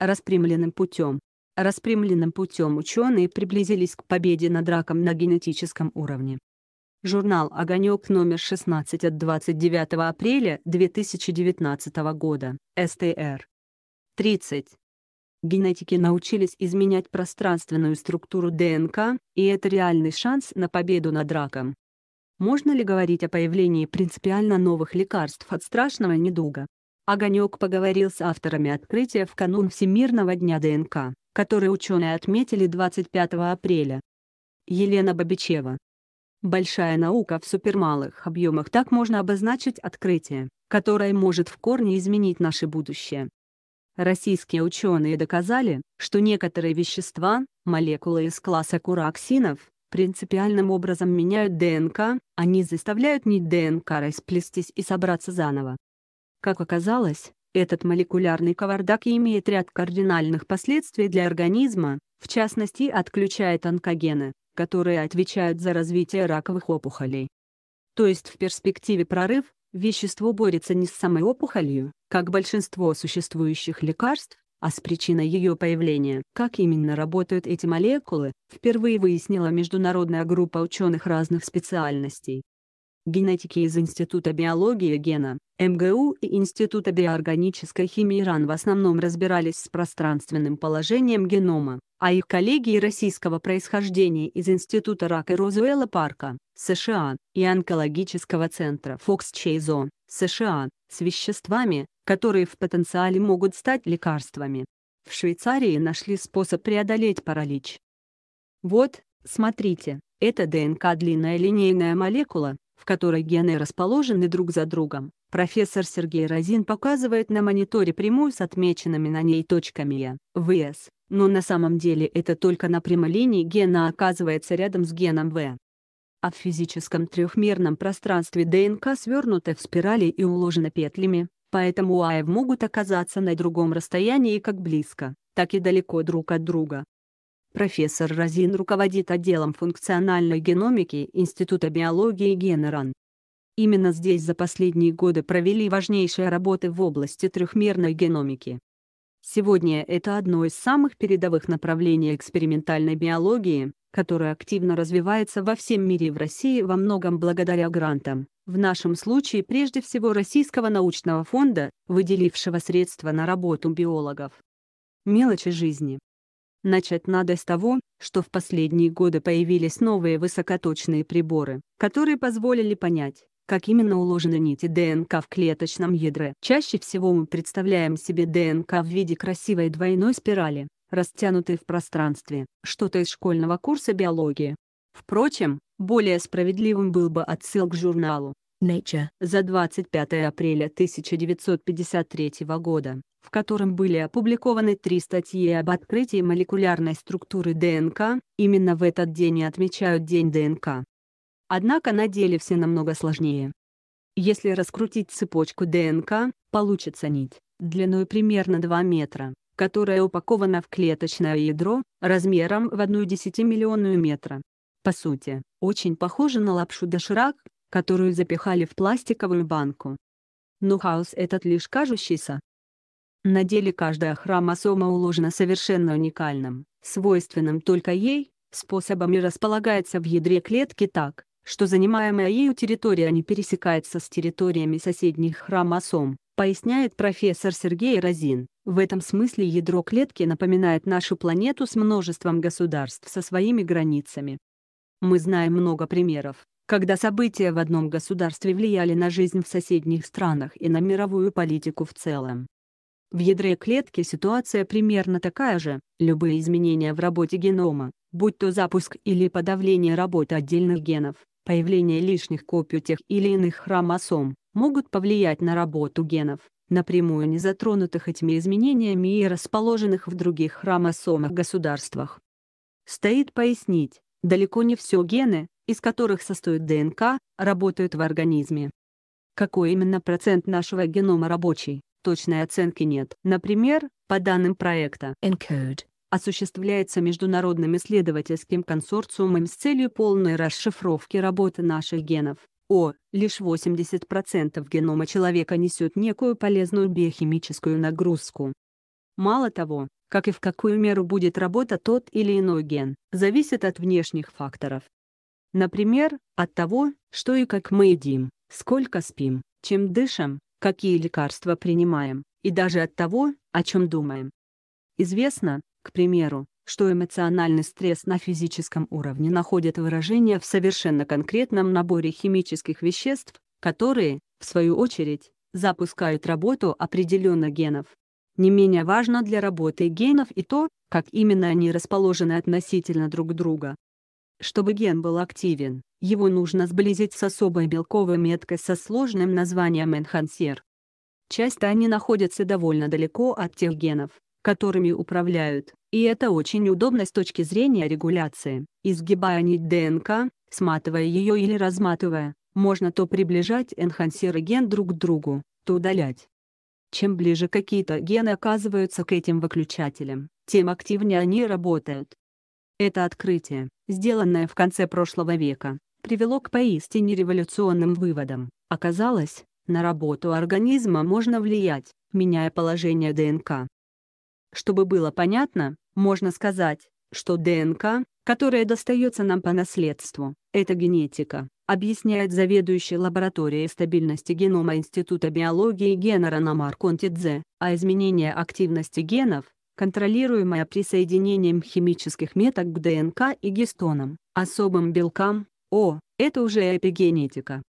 распрямленным путем. Распрямленным путем ученые приблизились к победе над раком на генетическом уровне. Журнал «Огонек» номер 16 от 29 апреля 2019 года, СТР. 30. Генетики научились изменять пространственную структуру ДНК, и это реальный шанс на победу над раком. Можно ли говорить о появлении принципиально новых лекарств от страшного недуга? Огонек поговорил с авторами открытия в канун Всемирного дня ДНК, который ученые отметили 25 апреля. Елена Бабичева. Большая наука в супермалых объемах так можно обозначить открытие, которое может в корне изменить наше будущее. Российские ученые доказали, что некоторые вещества, молекулы из класса куроксинов, принципиальным образом меняют ДНК, они заставляют нить ДНК расплестись и собраться заново. Как оказалось, этот молекулярный кавардак имеет ряд кардинальных последствий для организма, в частности отключает онкогены, которые отвечают за развитие раковых опухолей. То есть в перспективе прорыв, вещество борется не с самой опухолью, как большинство существующих лекарств, а с причиной ее появления. Как именно работают эти молекулы, впервые выяснила международная группа ученых разных специальностей генетики из Института биологии гена, МГУ и Института биоорганической химии РАН в основном разбирались с пространственным положением генома, а их коллеги российского происхождения из Института рака Розуэлла Парка, США, и онкологического центра Фокс Чейзо, США, с веществами, которые в потенциале могут стать лекарствами. В Швейцарии нашли способ преодолеть паралич. Вот, смотрите, это ДНК длинная линейная молекула, в которой гены расположены друг за другом, профессор Сергей Розин показывает на мониторе прямую с отмеченными на ней точками Е, ВС, но на самом деле это только на прямой линии гена оказывается рядом с геном В. А в физическом трехмерном пространстве ДНК свернута в спирали и уложена петлями, поэтому АЭВ могут оказаться на другом расстоянии как близко, так и далеко друг от друга, Профессор Розин руководит отделом функциональной геномики Института биологии Генеран. Именно здесь за последние годы провели важнейшие работы в области трехмерной геномики. Сегодня это одно из самых передовых направлений экспериментальной биологии, которое активно развивается во всем мире и в России во многом благодаря грантам, в нашем случае прежде всего Российского научного фонда, выделившего средства на работу биологов. Мелочи жизни Начать надо с того, что в последние годы появились новые высокоточные приборы, которые позволили понять, как именно уложены нити ДНК в клеточном ядре. Чаще всего мы представляем себе ДНК в виде красивой двойной спирали, растянутой в пространстве, что-то из школьного курса биологии. Впрочем, более справедливым был бы отсыл к журналу Nature за 25 апреля 1953 года в котором были опубликованы три статьи об открытии молекулярной структуры ДНК, именно в этот день и отмечают День ДНК. Однако на деле все намного сложнее. Если раскрутить цепочку ДНК, получится нить, длиной примерно 2 метра, которая упакована в клеточное ядро, размером в 1 десятимиллионную метра. По сути, очень похоже на лапшу доширак, которую запихали в пластиковую банку. Но хаос этот лишь кажущийся, на деле каждая хромосома уложена совершенно уникальным, свойственным только ей, способом и располагается в ядре клетки так, что занимаемая ею территория не пересекается с территориями соседних хромосом, поясняет профессор Сергей Розин. В этом смысле ядро клетки напоминает нашу планету с множеством государств со своими границами. Мы знаем много примеров, когда события в одном государстве влияли на жизнь в соседних странах и на мировую политику в целом. В ядре клетки ситуация примерно такая же, любые изменения в работе генома, будь то запуск или подавление работы отдельных генов, появление лишних копий тех или иных хромосом, могут повлиять на работу генов, напрямую не затронутых этими изменениями и расположенных в других хромосомах государствах. Стоит пояснить, далеко не все гены, из которых состоит ДНК, работают в организме. Какой именно процент нашего генома рабочий, точной оценки нет. Например, по данным проекта ENCODE осуществляется международным исследовательским консорциумом с целью полной расшифровки работы наших генов. О, лишь 80% генома человека несет некую полезную биохимическую нагрузку. Мало того, как и в какую меру будет работа тот или иной ген, зависит от внешних факторов. Например, от того, что и как мы едим, сколько спим, чем дышим, какие лекарства принимаем, и даже от того, о чем думаем. Известно, к примеру, что эмоциональный стресс на физическом уровне находит выражение в совершенно конкретном наборе химических веществ, которые, в свою очередь, запускают работу определенных генов. Не менее важно для работы генов и то, как именно они расположены относительно друг друга. Чтобы ген был активен, его нужно сблизить с особой белковой меткой со сложным названием энхансер. Часть они находятся довольно далеко от тех генов, которыми управляют, и это очень удобно с точки зрения регуляции. Изгибая нить ДНК, сматывая ее или разматывая, можно то приближать и ген друг к другу, то удалять. Чем ближе какие-то гены оказываются к этим выключателям, тем активнее они работают. Это открытие, сделанное в конце прошлого века, привело к поистине революционным выводам. Оказалось, на работу организма можно влиять, меняя положение ДНК. Чтобы было понятно, можно сказать, что ДНК, которая достается нам по наследству, это генетика, объясняет заведующий лабораторией стабильности генома Института биологии Генера Намар Контидзе, а изменение активности генов, контролируемая присоединением химических меток к ДНК и гистонам, особым белкам, О, это уже эпигенетика.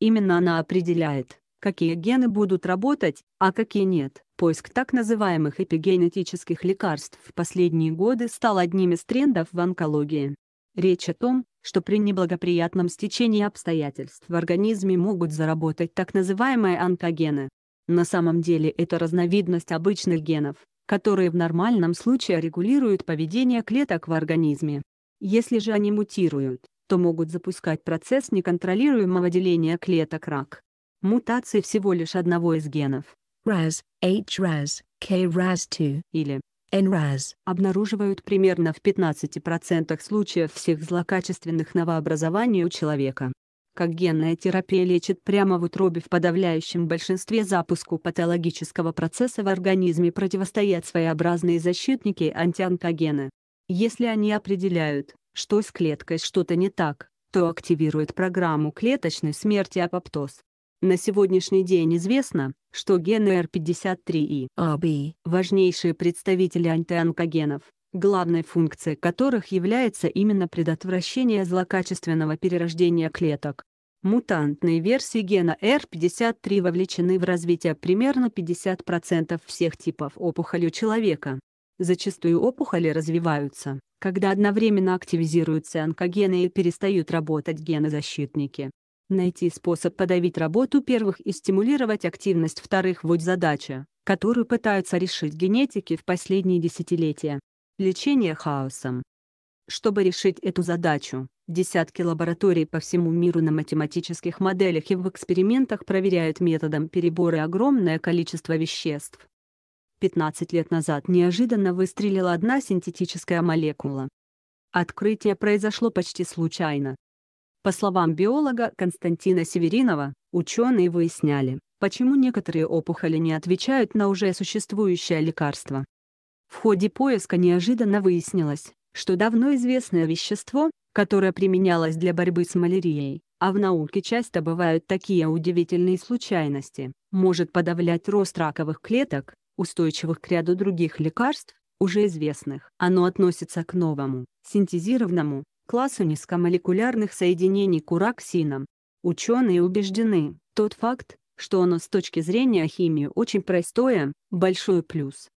Именно она определяет, какие гены будут работать, а какие нет. Поиск так называемых эпигенетических лекарств в последние годы стал одним из трендов в онкологии. Речь о том, что при неблагоприятном стечении обстоятельств в организме могут заработать так называемые онкогены. На самом деле это разновидность обычных генов, которые в нормальном случае регулируют поведение клеток в организме. Если же они мутируют, то могут запускать процесс неконтролируемого деления клеток рак. Мутации всего лишь одного из генов RAS, HRAS, KRAS2 или NRAS обнаруживают примерно в 15% случаев всех злокачественных новообразований у человека как генная терапия лечит прямо в утробе в подавляющем большинстве запуску патологического процесса в организме противостоят своеобразные защитники антионкогены. Если они определяют, что с клеткой что-то не так, то активируют программу клеточной смерти апоптоз. На сегодняшний день известно, что гены R53 и AB а, – важнейшие представители антионкогенов главной функцией которых является именно предотвращение злокачественного перерождения клеток. Мутантные версии гена R53 вовлечены в развитие примерно 50% всех типов опухоли у человека. Зачастую опухоли развиваются, когда одновременно активизируются онкогены и перестают работать генозащитники. Найти способ подавить работу первых и стимулировать активность вторых – вот задача, которую пытаются решить генетики в последние десятилетия. Лечение хаосом. Чтобы решить эту задачу, десятки лабораторий по всему миру на математических моделях и в экспериментах проверяют методом перебора огромное количество веществ. 15 лет назад неожиданно выстрелила одна синтетическая молекула. Открытие произошло почти случайно. По словам биолога Константина Северинова, ученые выясняли, почему некоторые опухоли не отвечают на уже существующее лекарство. В ходе поиска неожиданно выяснилось, что давно известное вещество, которое применялось для борьбы с малярией, а в науке часто бывают такие удивительные случайности, может подавлять рост раковых клеток, устойчивых к ряду других лекарств, уже известных. Оно относится к новому, синтезированному, классу низкомолекулярных соединений кураксином. Ученые убеждены, тот факт, что оно с точки зрения химии очень простое, большой плюс.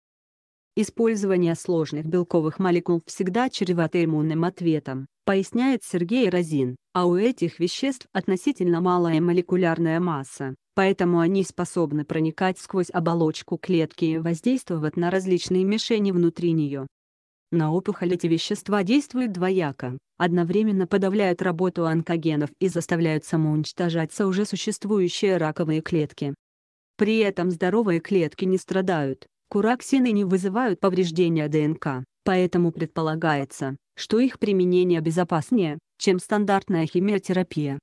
Использование сложных белковых молекул всегда чревато иммунным ответом, поясняет Сергей Розин, а у этих веществ относительно малая молекулярная масса, поэтому они способны проникать сквозь оболочку клетки и воздействовать на различные мишени внутри нее. На опухоль эти вещества действуют двояко, одновременно подавляют работу онкогенов и заставляют самоуничтожаться уже существующие раковые клетки. При этом здоровые клетки не страдают, Кураксины не вызывают повреждения ДНК, поэтому предполагается, что их применение безопаснее, чем стандартная химиотерапия.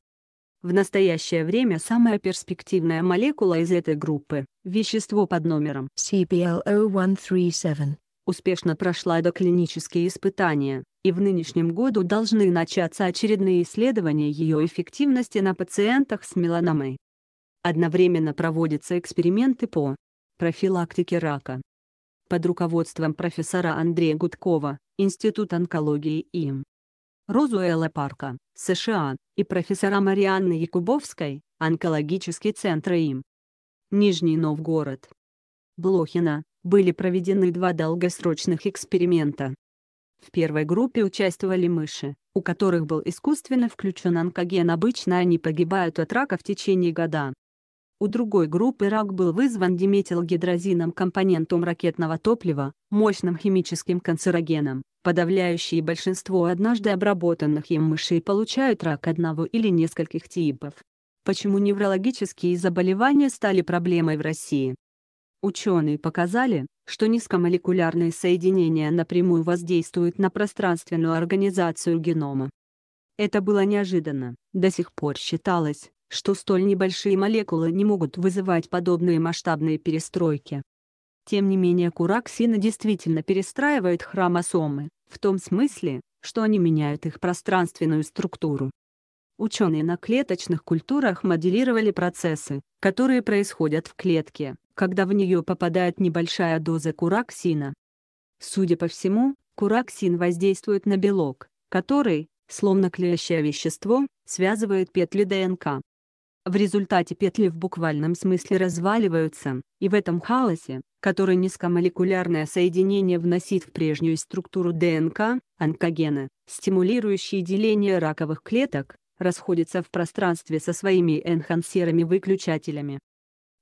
В настоящее время самая перспективная молекула из этой группы – вещество под номером CPL-0137 успешно прошла доклинические испытания, и в нынешнем году должны начаться очередные исследования ее эффективности на пациентах с меланомой. Одновременно проводятся эксперименты по профилактики рака. Под руководством профессора Андрея Гудкова, Институт онкологии им. Розуэлла Парка, США, и профессора Марианны Якубовской, онкологический центр им. Нижний Новгород. Блохина, были проведены два долгосрочных эксперимента. В первой группе участвовали мыши, у которых был искусственно включен онкоген. Обычно они погибают от рака в течение года. У другой группы рак был вызван диметилгидрозином компонентом ракетного топлива, мощным химическим канцерогеном. Подавляющее большинство однажды обработанных им мышей получают рак одного или нескольких типов. Почему неврологические заболевания стали проблемой в России? Ученые показали, что низкомолекулярные соединения напрямую воздействуют на пространственную организацию генома. Это было неожиданно. До сих пор считалось, что столь небольшие молекулы не могут вызывать подобные масштабные перестройки. Тем не менее кураксина действительно перестраивает хромосомы, в том смысле, что они меняют их пространственную структуру. Ученые на клеточных культурах моделировали процессы, которые происходят в клетке, когда в нее попадает небольшая доза кураксина. Судя по всему, кураксин воздействует на белок, который, словно клеящее вещество, связывает петли ДНК. В результате петли в буквальном смысле разваливаются, и в этом хаосе, который низкомолекулярное соединение вносит в прежнюю структуру ДНК, онкогены, стимулирующие деление раковых клеток, расходятся в пространстве со своими энхансерами-выключателями.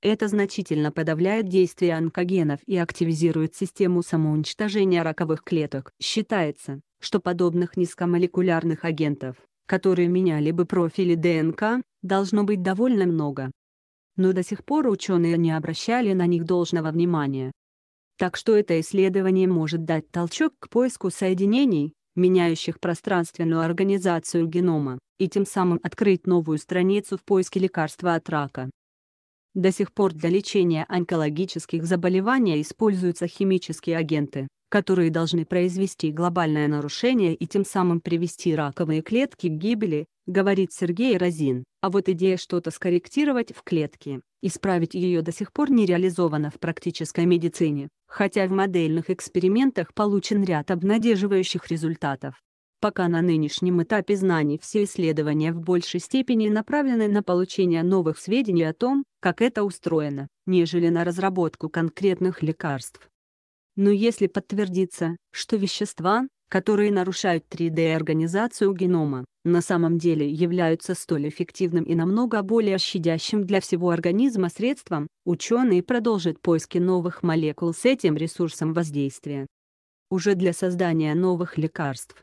Это значительно подавляет действие онкогенов и активизирует систему самоуничтожения раковых клеток. Считается, что подобных низкомолекулярных агентов, которые меняли бы профили ДНК, должно быть довольно много. Но до сих пор ученые не обращали на них должного внимания. Так что это исследование может дать толчок к поиску соединений, меняющих пространственную организацию генома, и тем самым открыть новую страницу в поиске лекарства от рака. До сих пор для лечения онкологических заболеваний используются химические агенты, которые должны произвести глобальное нарушение и тем самым привести раковые клетки к гибели, говорит Сергей Розин. А вот идея что-то скорректировать в клетке, исправить ее до сих пор не реализована в практической медицине, хотя в модельных экспериментах получен ряд обнадеживающих результатов. Пока на нынешнем этапе знаний все исследования в большей степени направлены на получение новых сведений о том, как это устроено, нежели на разработку конкретных лекарств. Но если подтвердится, что вещества, которые нарушают 3D-организацию генома, на самом деле являются столь эффективным и намного более щадящим для всего организма средством, ученые продолжат поиски новых молекул с этим ресурсом воздействия. Уже для создания новых лекарств